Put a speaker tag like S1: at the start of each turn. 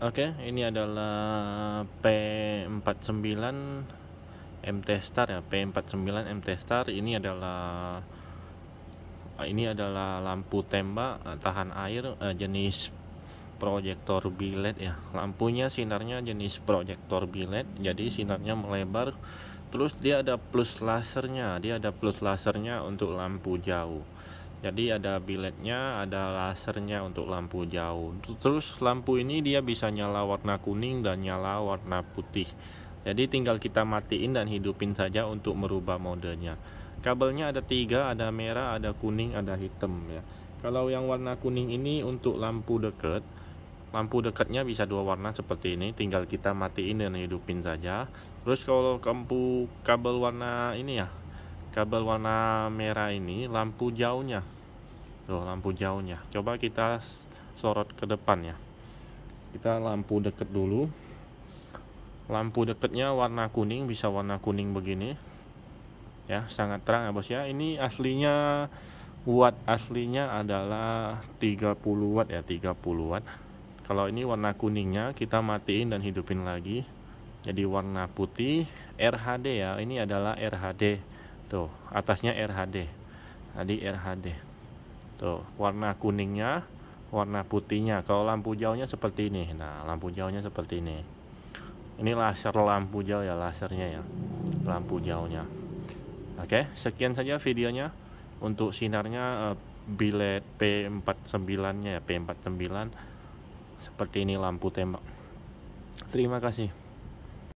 S1: Oke, okay, ini adalah P49 MT Star ya. P49 MT Star ini adalah ini adalah lampu tembak eh, tahan air eh, jenis proyektor bilet ya. Lampunya sinarnya jenis proyektor bilet, jadi sinarnya melebar. Terus dia ada plus lasernya, dia ada plus lasernya untuk lampu jauh jadi ada biletnya ada lasernya untuk lampu jauh terus lampu ini dia bisa nyala warna kuning dan nyala warna putih jadi tinggal kita matiin dan hidupin saja untuk merubah modenya kabelnya ada tiga ada merah ada kuning ada hitam ya kalau yang warna kuning ini untuk lampu dekat lampu dekatnya bisa dua warna seperti ini tinggal kita matiin dan hidupin saja terus kalau lampu kabel warna ini ya kabel warna merah ini lampu jauhnya tuh lampu jauhnya coba kita sorot ke depan ya kita lampu deket dulu lampu deketnya warna kuning bisa warna kuning begini ya sangat terang ya bos ya ini aslinya buat aslinya adalah 30 watt ya 30 watt kalau ini warna kuningnya kita matiin dan hidupin lagi jadi warna putih RHD ya ini adalah RHD tuh atasnya RHD tadi RHD tuh gitu. warna kuningnya warna putihnya kalau lampu jauhnya seperti ini nah lampu jauhnya seperti ini ini laser lampu jauh ya lasernya ya lampu jauhnya oke sekian saja videonya untuk sinarnya uh, bilet P49 nya ya P49 seperti ini lampu tembak terima kasih